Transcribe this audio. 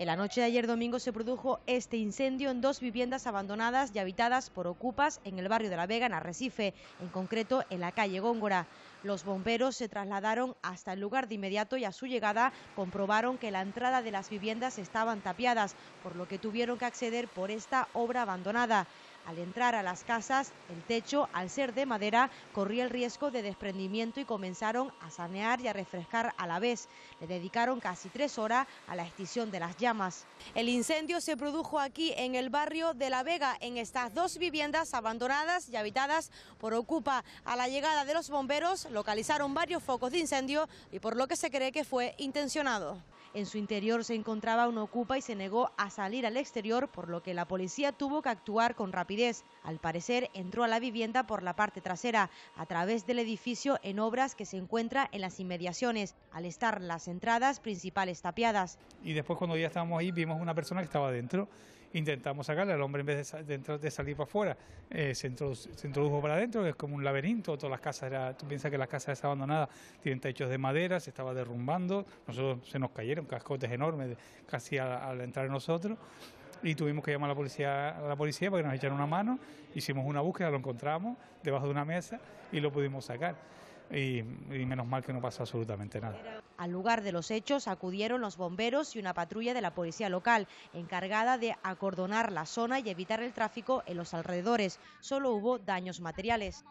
En la noche de ayer domingo se produjo este incendio en dos viviendas abandonadas y habitadas por ocupas en el barrio de La Vega, en Arrecife, en concreto en la calle Góngora. Los bomberos se trasladaron hasta el lugar de inmediato y a su llegada comprobaron que la entrada de las viviendas estaban tapiadas, por lo que tuvieron que acceder por esta obra abandonada. Al entrar a las casas, el techo, al ser de madera, corría el riesgo de desprendimiento y comenzaron a sanear y a refrescar a la vez. Le dedicaron casi tres horas a la extinción de las llamas. El incendio se produjo aquí en el barrio de La Vega, en estas dos viviendas abandonadas y habitadas por Ocupa. A la llegada de los bomberos localizaron varios focos de incendio y por lo que se cree que fue intencionado. En su interior se encontraba un ocupa y se negó a salir al exterior, por lo que la policía tuvo que actuar con rapidez. Al parecer, entró a la vivienda por la parte trasera, a través del edificio en obras que se encuentra en las inmediaciones, al estar las entradas principales tapiadas. Y después cuando ya estábamos ahí vimos una persona que estaba dentro intentamos sacarle, al hombre en vez de, salir para afuera eh, se, introdujo para adentro, que es como un laberinto. Todas las casas, tú piensas que las casas abandonadas, tienen techos de madera, se estaba derrumbando. Nosotros se nos cayeron cascotes enormes casi al, al entrar nosotros y tuvimos que llamar a la policía, a la policía para que nos echaran una mano. Hicimos una búsqueda, lo encontramos debajo de una mesa y lo pudimos sacar y, menos mal que no pasa absolutamente nada. Al lugar de los hechos acudieron los bomberos y una patrulla de la policía local, encargada de acordonar la zona y evitar el tráfico en los alrededores. Solo hubo daños materiales.